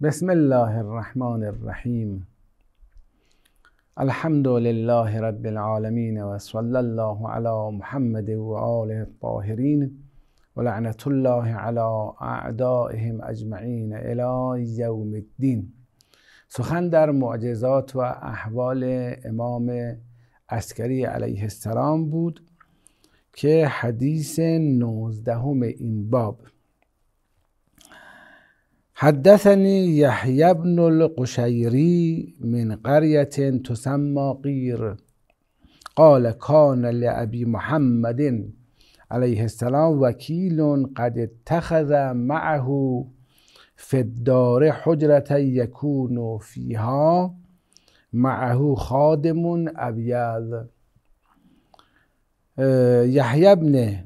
بسم الله الرحمن الرحیم الحمد لله رب العالمین و صلی الله علی محمد و آله الطاهرین و لعنت الله علی اعدائهم اجمعین الی یوم الدین سخن در معجزات و احوال امام عسکری علیه السلام بود که حدیث نوزدهم این باب حدثني يحيى بن القشيري من قرية تسمى قير قال كان لأبي محمد عليه السلام وكيل قد اتخذ معه في الدار حجرة يكون فيها معه خادم أبيض آه، يحيى بن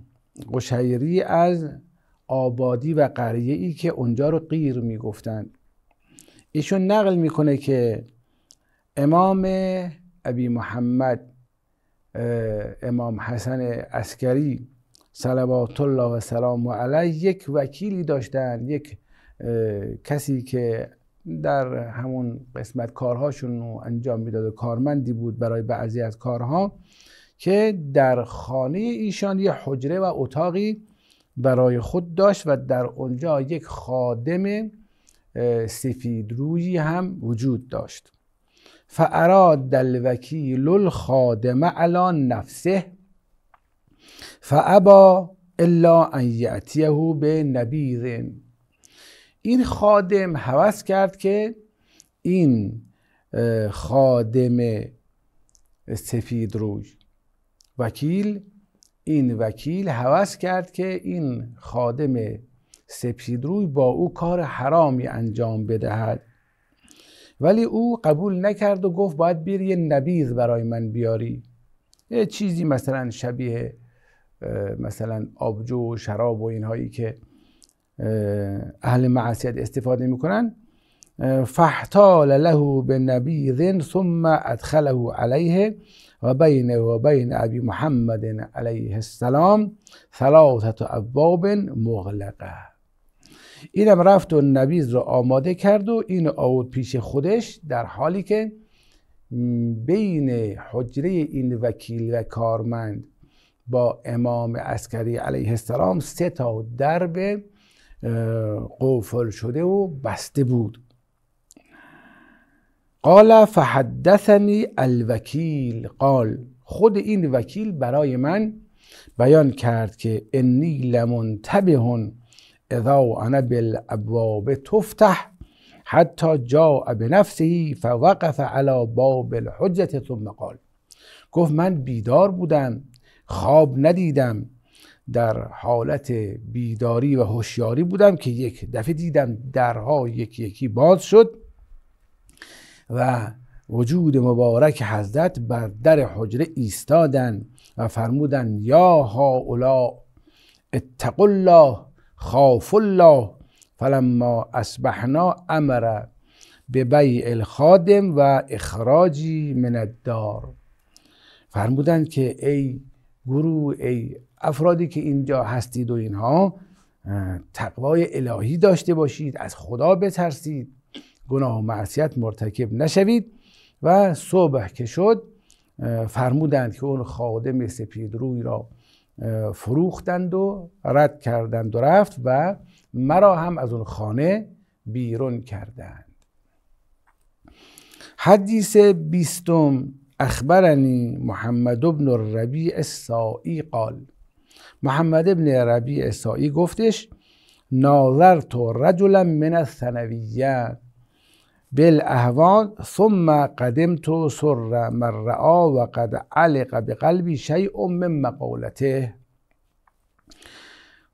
قشيري از آبادی و قریه ای که اونجا رو قیر میگفتند ایشون نقل میکنه که امام ابی محمد امام حسن اسکری صلوات الله و سلام علیه یک وکیلی داشتن یک کسی که در همون قسمت کارهاشون رو انجام میداد و کارمندی بود برای بعضی از کارها که در خانه ایشان یه حجره و اتاقی برای خود داشت و در اونجا یک خادم سفید روی هم وجود داشت فعراد الوکیل الخادم الان نفسه فعبا الا ان یعتیه به نبیر این خادم حوض کرد که این خادم سفید روی وکیل این وکیل هوس کرد که این خادم سپیدروی با او کار حرامی انجام بدهد ولی او قبول نکرد و گفت باید بیری یه نبیز برای من بیاری یه چیزی مثلا شبیه مثلا آبجو و شراب و اینهایی که اهل معصیت استفاده میکنن فحتال له به ثم ادخله علیه و بین و بین ابی محمد علیه السلام ثلاثت ابواب مغلقه اینم رفت و نبیز رو آماده کرد و این آورد پیش خودش در حالی که بین حجره این وکیل و کارمند با امام عسکری علیه السلام سه تا درب قفل شده و بسته بود قال فحدثنی الوکیل قال خود این وکیل برای من بیان کرد که انی لمنتبهن اذا انا بالابواب تفتح حتی جا به نفسه فوقف علی باب الحجت ثم قال گفت من بیدار بودم خواب ندیدم در حالت بیداری و هوشیاری بودم که یک دفعه دیدم درها یکی یکی باز شد و وجود مبارک حضرت بر در حجره ایستادن و فرمودن یا هاولا اتقوا الله خاف الله فلما اصبحنا امر به بیع الخادم و اخراجی من الدار فرمودند که ای گروه ای افرادی که اینجا هستید و اینها تقوای الهی داشته باشید از خدا بترسید گناه و معصیت مرتکب نشوید و صبح که شد فرمودند که اون خادم سپید روی را فروختند و رد کردند و رفت و مرا هم از اون خانه بیرون کردند حدیث بیستم اخبرنی محمد ابن ربیع سائی قال محمد ابن ربیع سائی گفتش ناظر تو رجلا من الثنویت بل احوال ثم قدمت سر من رعا و قد علق به قلبی شیء من مقالته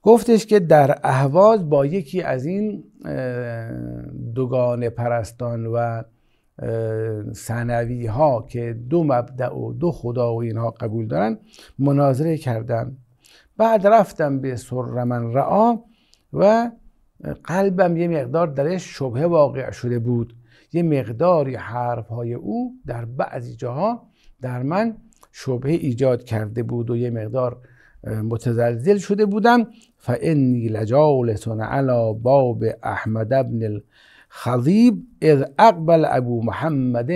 گفتش که در احواز با یکی از این دوگان پرستان و سنوی ها که دو مبدع و دو خدا و اینها قبول دارن مناظره کردم بعد رفتم به سر من رعا و قلبم یه مقدار درش شبه واقع شده بود یه مقداری حرف های او در بعضی جاها در من شبه ایجاد کرده بود و یه مقدار متزلزل شده بودم فانی لجالس علی باب احمد ابن الخضیب اذ اقبل ابو محمد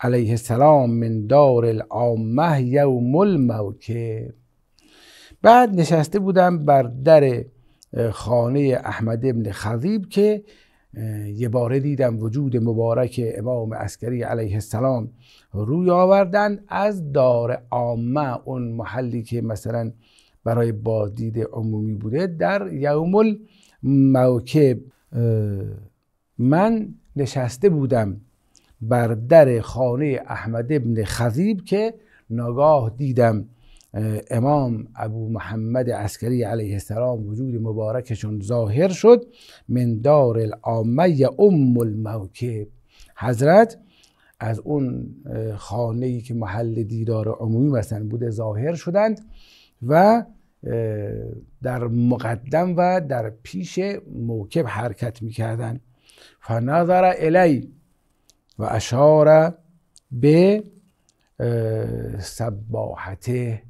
علیه السلام من دار العامه یوم الموکه بعد نشسته بودم بر در خانه احمد ابن خضیب که یه باره دیدم وجود مبارک امام عسکری علیه السلام روی آوردن از دار عامه اون محلی که مثلا برای بازدید عمومی بوده در یوم الموکب من نشسته بودم بر در خانه احمد ابن خضیب که ناگاه دیدم امام ابو محمد عسکری علیه السلام وجود مبارکشون ظاهر شد من دار العامه ام الموکب حضرت از اون خانه ای که محل دیدار عمومی مثلا بوده ظاهر شدند و در مقدم و در پیش موکب حرکت میکردند فنظر الی و اشار به سباحته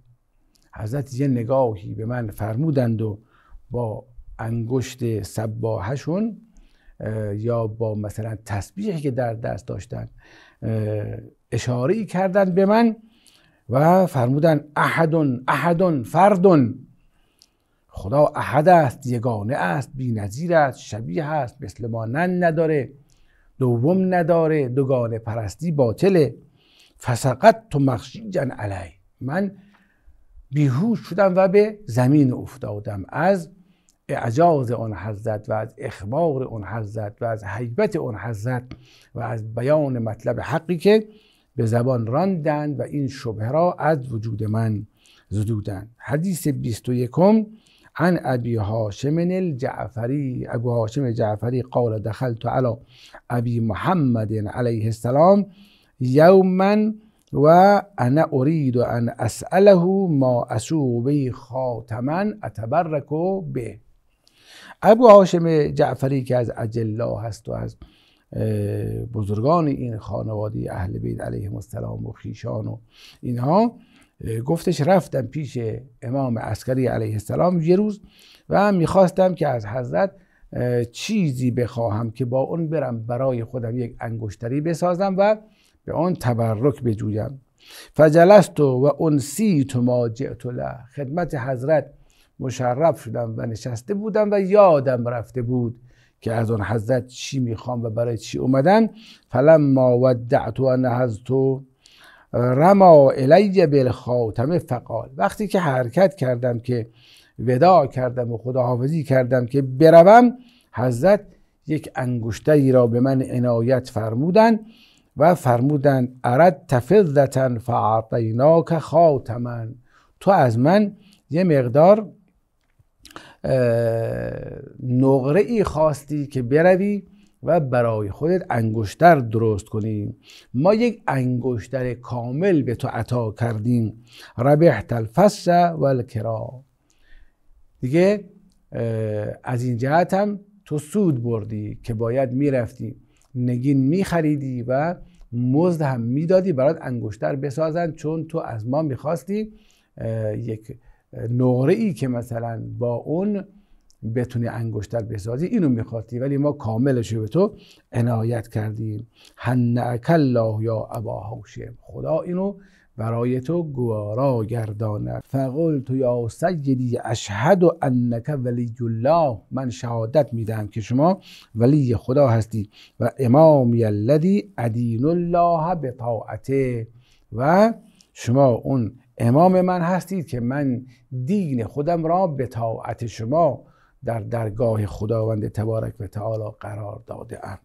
حضرت یه نگاهی به من فرمودند و با انگشت سباهشون یا با مثلا تسبیحی که در دست داشتن اشاره کردند به من و فرمودن احدون احدون فردون خدا احد است یگانه است نظیر است شبیه است مثل ما نن نداره دوم نداره دوگانه پرستی باطله فسقت تو جن علی من بیهوش شدم و به زمین افتادم از اعجاز آن حضرت و از اخبار آن حضرت و از حیبت اون حضرت و از بیان مطلب حقی که به زبان راندند و این شبه را از وجود من زدودند حدیث 21 عن ابی هاشم الجعفری ابو هاشم جعفری قال دخلت علی ابی محمد علیه السلام من و انا ارید ان اساله ما اسوبه خاتما اتبرکو به ابو هاشم جعفری که از اجلا هست و از بزرگان این خانواده اهل بیت علیه السلام و خیشان و اینها گفتش رفتم پیش امام عسکری علیه السلام یه روز و میخواستم که از حضرت چیزی بخواهم که با اون برم برای خودم یک انگشتری بسازم و به آن تبرک بجویم فجلست و انسیت ما جئت له خدمت حضرت مشرف شدم و نشسته بودم و یادم رفته بود که از آن حضرت چی میخوام و برای چی اومدم ما ودعت و نهزت رما الی بالخاتم فقال وقتی که حرکت کردم که ودا کردم و خداحافظی کردم که بروم حضرت یک انگشتری را به من عنایت فرمودند و فرمودند ارد تفلدتن فعطیناک خاتمن تو از من یه مقدار نقره ای خواستی که بروی و برای خودت انگشتر درست کنیم ما یک انگشتر کامل به تو عطا کردیم ربحت الفس و الکرا دیگه از این جهت هم تو سود بردی که باید میرفتی نگین میخریدی و مزد هم میدادی برات انگشتر بسازن چون تو از ما میخواستی یک نقره ای که مثلا با اون بتونی انگشتر بسازی اینو میخواستی ولی ما کاملش به تو عنایت کردیم هنعک الله یا ابا هاشم خدا اینو برای تو گوارا گرداند تو یا سیدی اشهد انک ولی الله من شهادت میدهم که شما ولی خدا هستی و امامی الذی ادین الله به طاعته و شما اون امام من هستید که من دین خودم را به طاعت شما در درگاه خداوند تبارک و تعالی قرار داده ام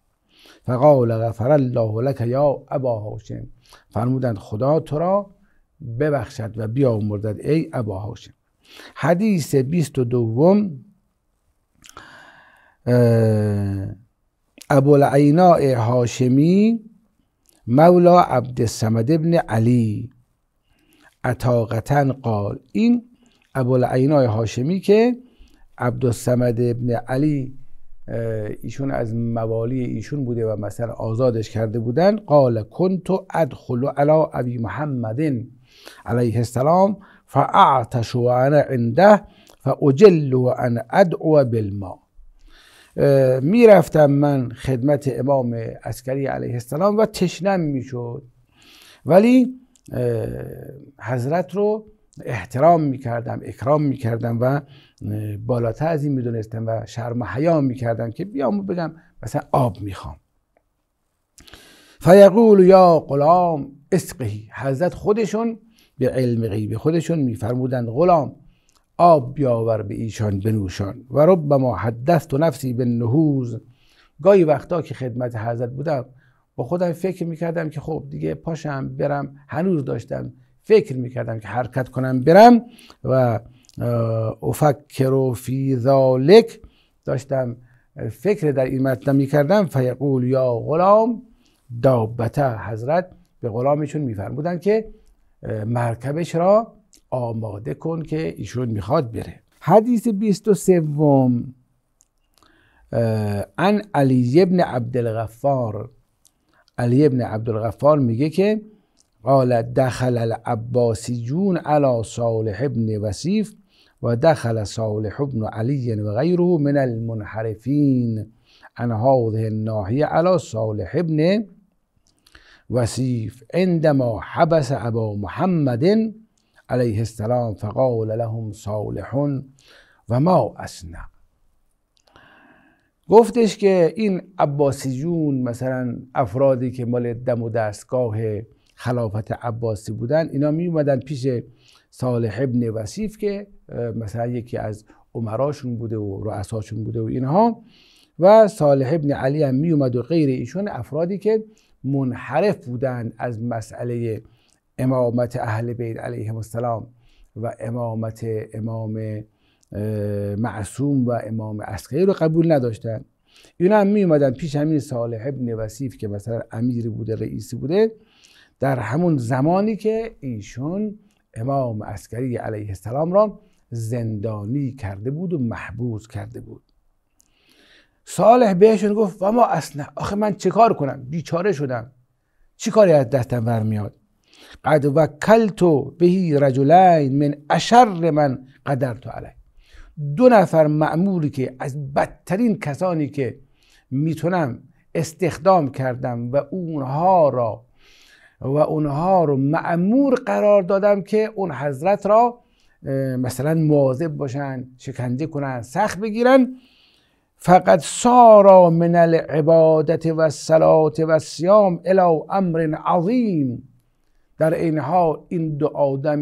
فقال غفر الله لک یا ابا هاشم فرمودند خدا تو را ببخشد و مردد ای ابا هاشم حدیث بیست و دوم العیناء هاشمی مولا الصمد ابن علی اتاقتن قال این العیناء هاشمی که عبد الصمد ابن علی ایشون از موالی ایشون بوده و مثلا آزادش کرده بودن قال کنت ادخل علی ابی محمد علیه السلام فاعتش وانا عنده فاجل و ادعو بالما میرفتم من خدمت امام عسکری علیه السلام و تشنم میشد ولی حضرت رو احترام میکردم اکرام میکردم و بالاتر از این میدونستم و شرم و حیا میکردم که بیام بگم مثلا آب میخوام فیقول یا غلام اسقهی حضرت خودشون به علم غیب خودشون میفرمودند غلام آب بیاور به ایشان بنوشان و رب ما و نفسی به نهوز گاهی وقتا که خدمت حضرت بودم با خودم فکر میکردم که خب دیگه پاشم برم هنوز داشتم فکر میکردم که حرکت کنم برم و افکر فی ذالک داشتم فکر در این مطلب میکردم فیقول یا غلام دابته حضرت به غلامشون بودن که مرکبش را آماده کن که ایشون میخواد بره حدیث 23 ان علی ابن عبدالغفار علی ابن عبدالغفار میگه که قال دخل جون علی صالح ابن وصیف و دخل صالح ابن علی و غیره من المنحرفین عن هذه الناحیه علی صالح ابن وصیف عندما حبس ابا محمد علیه السلام فقال لهم صالح و ما اسنع گفتش که این عباسیون مثلا افرادی که مال دم و دستگاه خلافت عباسی بودن اینا می اومدن پیش صالح ابن وصیف که مثلا یکی از عمراشون بوده و رؤساشون بوده و اینها و صالح ابن علی هم می اومد و غیر ایشون افرادی که منحرف بودند از مسئله امامت اهل بیت علیه السلام و امامت امام معصوم و امام عسکری رو قبول نداشتن اینا هم می اومدن پیش همین صالح ابن وصیف که مثلا امیر بوده رئیسی بوده در همون زمانی که ایشون امام عسکری علیه السلام را زندانی کرده بود و محبوس کرده بود صالح بهشون گفت و ما اصلا آخه من چه کار کنم بیچاره شدم چی کاری از دستم برمیاد قد تو بهی رجلین من اشر من قدرتو علی دو نفر معمولی که از بدترین کسانی که میتونم استخدام کردم و اونها را و اونها رو معمور قرار دادم که اون حضرت را مثلا مواظب باشن شکنجه کنن سخت بگیرن فقط سارا من العبادت و سلات و سیام الی امر عظیم در اینها این دو آدم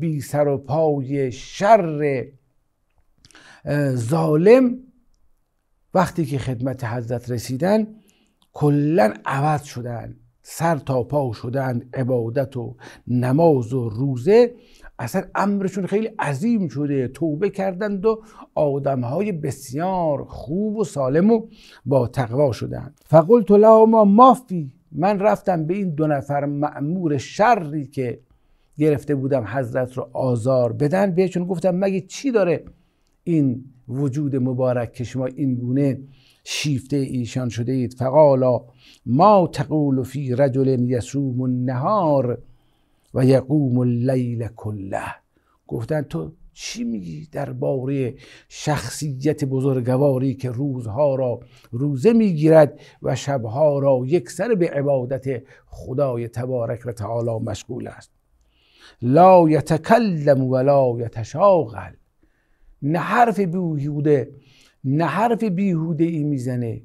بی سر و پای شر ظالم وقتی که خدمت حضرت رسیدن کلا عوض شدن سر تا پا شدن عبادت و نماز و روزه اصلا امرشون خیلی عظیم شده توبه کردند و آدم های بسیار خوب و سالم و با تقوا شدند فقلت لهما مافی من رفتم به این دو نفر معمور شری که گرفته بودم حضرت رو آزار بدن بهشون گفتم مگه چی داره این وجود مبارک که شما این گونه شیفته ایشان شده اید فقالا ما تقول فی رجل یسوم النهار و یقوم اللیل کله گفتن تو چی میگی در باره شخصیت بزرگواری که روزها را روزه میگیرد و شبها را یک سر به عبادت خدای تبارک و تعالی مشغول است لا یتکلم ولا یتشاغل نه حرف بیهوده نه حرف بیهوده ای میزنه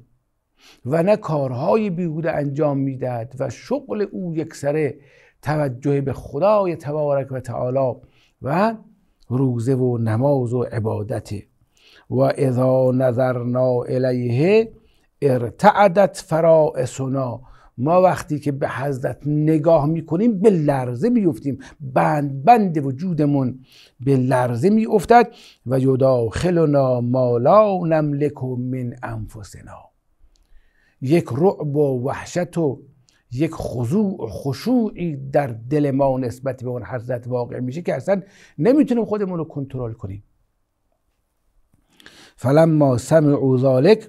و نه کارهای بیهوده انجام میدهد و شغل او یکسره توجه به خدای تبارک و تعالی و روزه و نماز و عبادت و اذا نظرنا الیه ارتعدت فرائسنا ما وقتی که به حضرت نگاه میکنیم به لرزه میفتیم بند بند وجودمون به لرزه میافتد و یداخلنا ما مالا، نملک من انفسنا یک رعب و وحشت و یک خضوع و خشوعی در دل ما نسبت به اون حضرت واقع میشه که اصلا نمیتونیم خودمون رو کنترل کنیم فلما سمعوا ذلک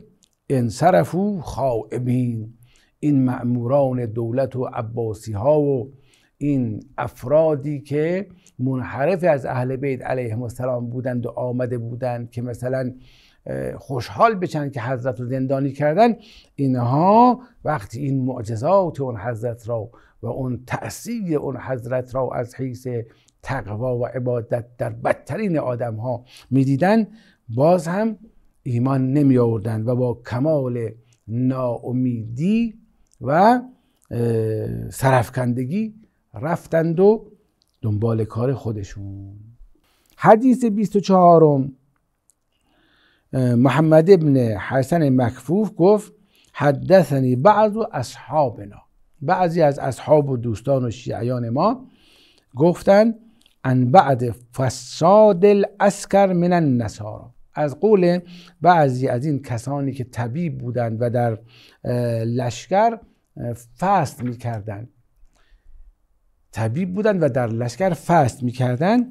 انصرفوا خائبین این معموران دولت و عباسی ها و این افرادی که منحرف از اهل بیت علیهم السلام بودند و آمده بودند که مثلا خوشحال بچند که حضرت رو زندانی کردن اینها وقتی این معجزات اون حضرت را و اون تأثیر اون حضرت را از حیث تقوا و عبادت در بدترین آدم ها میدیدن باز هم ایمان نمی آوردن و با کمال ناامیدی و سرفکندگی رفتند و دنبال کار خودشون حدیث 24 محمد ابن حسن مکفوف گفت حدثنی بعض اصحابنا بعضی از اصحاب و دوستان و شیعیان ما گفتند ان بعد فساد الاسکر من النصار. از قول بعضی از این کسانی که طبیب بودند و در لشکر فست میکردن طبیب بودن و در لشکر فست میکردن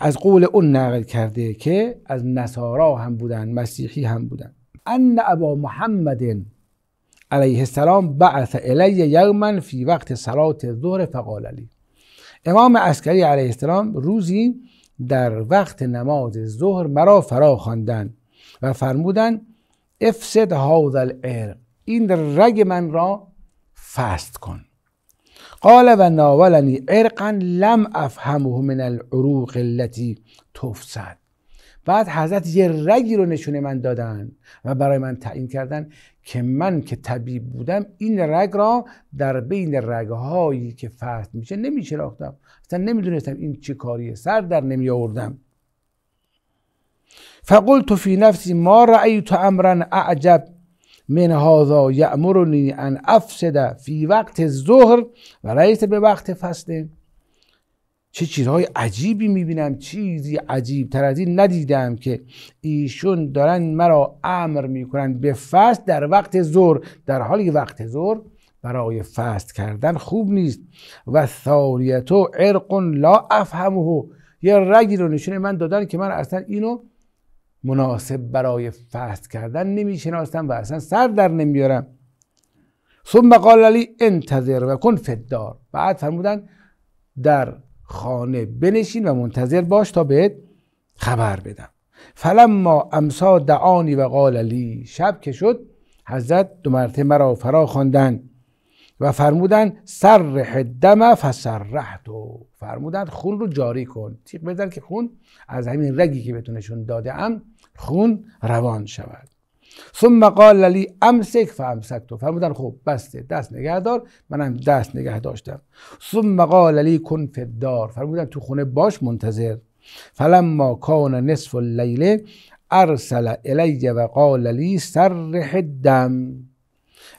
از قول اون نقل کرده که از نصارا هم بودن مسیحی هم بودن ان ابا محمد علیه السلام بعث الی یوما فی وقت صلات ظهر فقال لی امام عسکری علیه السلام روزی در وقت نماز ظهر مرا فرا خواندند و فرمودند افسد هذا العرق این رگ من را فست کن قال و ناولنی عرقا لم افهمه من العروق التي تفسد بعد حضرت یه رگی رو نشونه من دادن و برای من تعیین کردن که من که طبیب بودم این رگ را در بین رگهایی که فست میشه نمیشناختم اصلا نمیدونستم این چه کاریه سر در نمی آوردم فقلت فی نفسی ما رأیت امرا اعجب من هذا یعمرنی ان افسد فی وقت ظهر و رئیس به وقت فصل چه چیزهای عجیبی میبینم چیزی عجیب تر از این ندیدم که ایشون دارن مرا امر میکنن به فصل در وقت ظهر در حالی وقت ظهر برای فست کردن خوب نیست و ثانیتو عرق لا افهمه یه رگی رو نشونه من دادن که من اصلا اینو مناسب برای فصل کردن نمیشناستم و اصلا سر در نمیارم ثم قال علی انتظر و کن فدار بعد فرمودن در خانه بنشین و منتظر باش تا بهت خبر بدم فلما امسا دعانی و قال علی شب که شد حضرت دو مرتبه مرا فرا خواندن و فرمودن سرح دم فسرحت و فرمودن خون رو جاری کن تیق بزن که خون از همین رگی که بتونشون داده ام خون روان شود ثم قال للی امسک تو فرمودن خب بسته دست نگه دار منم دست نگه داشتم ثم قال للی کن فدار فرمودن تو خونه باش منتظر فلما کان نصف اللیل ارسل الی و قال لی سرح الدم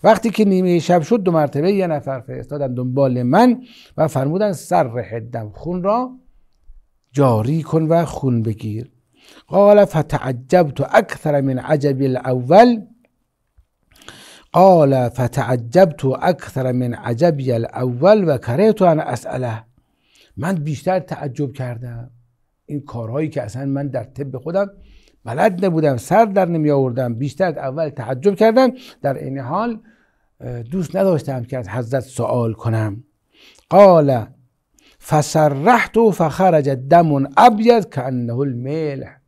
وقتی که نیمه شب شد دو مرتبه یه نفر فرستادن دنبال من و فرمودن سرح الدم خون را جاری کن و خون بگیر قال فتعجبت اكثر من عجب الاول قال فتعجبت اکثر من عجبی الاول و کرهت ان اساله من بیشتر تعجب کردم این کارهایی که اصلا من در طب خودم بلد نبودم سر در نمی آوردم بیشتر اول تعجب کردم در این حال دوست نداشتم که از حضرت سوال کنم قال فسرحت فخرج دم ابیض کانه الملح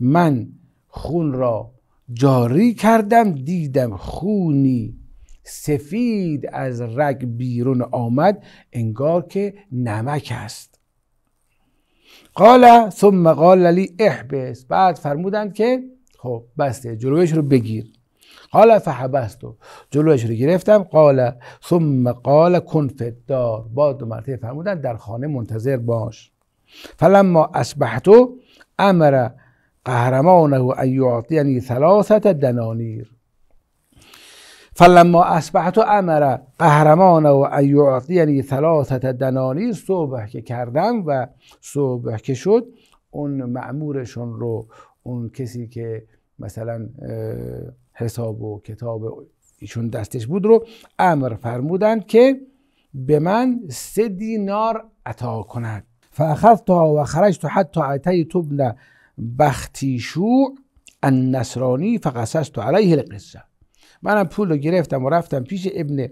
من خون را جاری کردم دیدم خونی سفید از رگ بیرون آمد انگار که نمک است قال ثم قال لی احبس بعد فرمودند که خب بسته جلویش رو بگیر قال فحبستو جلویش رو گرفتم قال ثم قال کن فدار با دو مرتبه فرمودن در خانه منتظر باش فلما اصبحتو امر قهرمانه ان یعطینی ثلاثت دنانیر فلما اصبحت و امر قهرمانه و ان یعطینی ثلاثت دنانیر صبح که کردم و صبح که شد اون معمورشون رو اون کسی که مثلا حساب و کتاب ایشون دستش بود رو امر فرمودند که به من سه دینار عطا کند فاخذتها و خرجت حتی ابن بختیشوع النصرانی و علیه القصه منم پول رو گرفتم و رفتم پیش ابن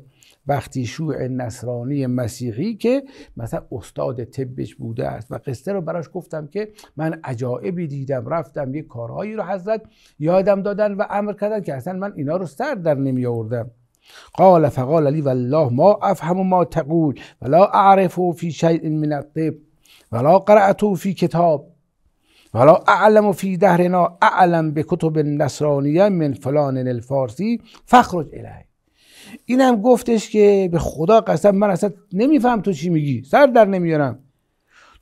بختیشوع شوع مسیحی که مثلا استاد طبش بوده است و قصه رو براش گفتم که من عجایبی دیدم رفتم یه کارهایی رو حضرت یادم دادن و امر کردن که اصلا من اینا رو سر در نمی آوردم قال فقال علی والله ما افهم ما تقول ولا اعرف فی شیء من الطب ولا قرأت فی کتاب ولا اعلم فی دهرنا اعلم به کتب نصرانیه من فلان الفارسی فخرج الهی اینم گفتش که به خدا قسم من اصلا نمیفهم تو چی میگی سر در نمیارم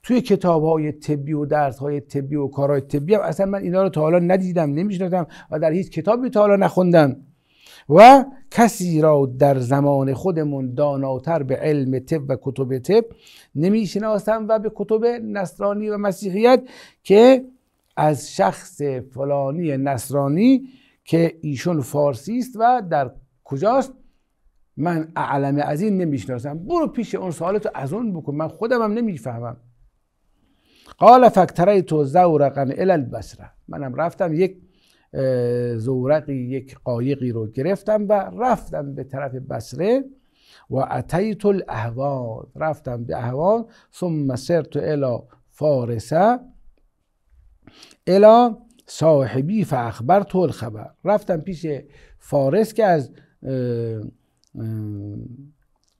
توی کتاب های طبی و درس های طبی و کارهای طبی هم اصلا من اینا رو تا حالا ندیدم نمیشناسم و در هیچ کتابی تا حالا نخوندم و کسی را در زمان خودمون داناتر به علم طب و کتب طب نمیشناسم و به کتب نصرانی و مسیحیت که از شخص فلانی نصرانی که ایشون فارسی است و در کجاست من اعلم از این نمیشناسم برو پیش اون سوالتو از اون بکن من خودم هم نمیفهمم قال فکتره زورقا الی البصره منم رفتم یک زورقی یک قایقی رو گرفتم و رفتم به طرف بصره و اتیت الاهوان رفتم به اهوان ثم سرت الى فارسه الى صاحبی فاخبر طول خبر رفتم پیش فارس که از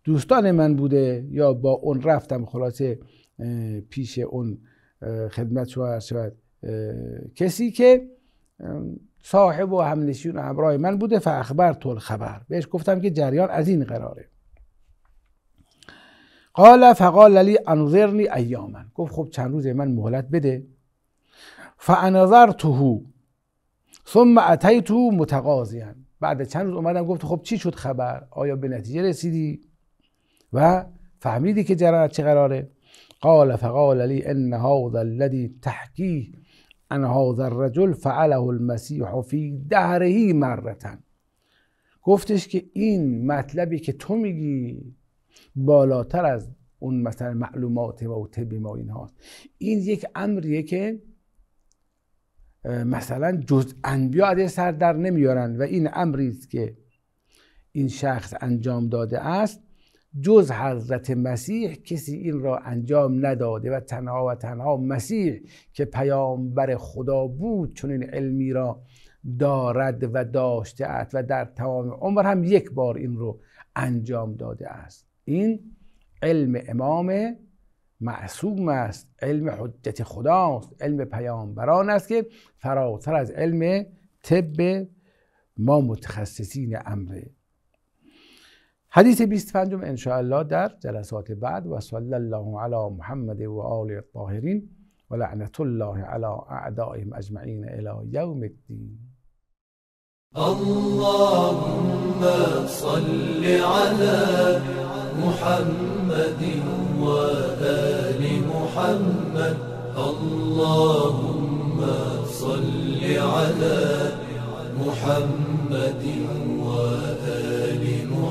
دوستان من بوده یا با اون رفتم خلاصه پیش اون خدمت شما شود کسی که صاحب و همنشین همراه من بوده فاخبر طول خبر بهش گفتم که جریان از این قراره قال فقال لی انظرنی ایامن گفت خب چند روز من مهلت بده فانظرته ثم تو متقاضیان بعد چند روز اومدم گفت خب چی شد خبر آیا به نتیجه رسیدی و فهمیدی که جریان چه قراره قال فقال لی ان هذا الذی تحکیه عن هذا الرجل فعله المسیح فی دهرهی مرتن گفتش که این مطلبی که تو میگی بالاتر از اون مثلا معلومات و طبی ما این هاست این یک امریه که مثلا جز انبیا از سر در نمیارن و این امری است که این شخص انجام داده است جز حضرت مسیح کسی این را انجام نداده و تنها و تنها مسیح که پیامبر خدا بود چون این علمی را دارد و داشته است و در تمام عمر هم یک بار این رو انجام داده است این علم امام معصوم است علم حجت خداست علم پیامبران است که فراتر از علم طب ما متخصصین امره حدیث 25 ان شاء الله در جلسات بعد و صلی الله علی محمد و آل الطاهرین و لعنت الله علی اعدائهم اجمعین الى یوم الدین اللهم صل على محمد وآل محمد اللهم صل على محمد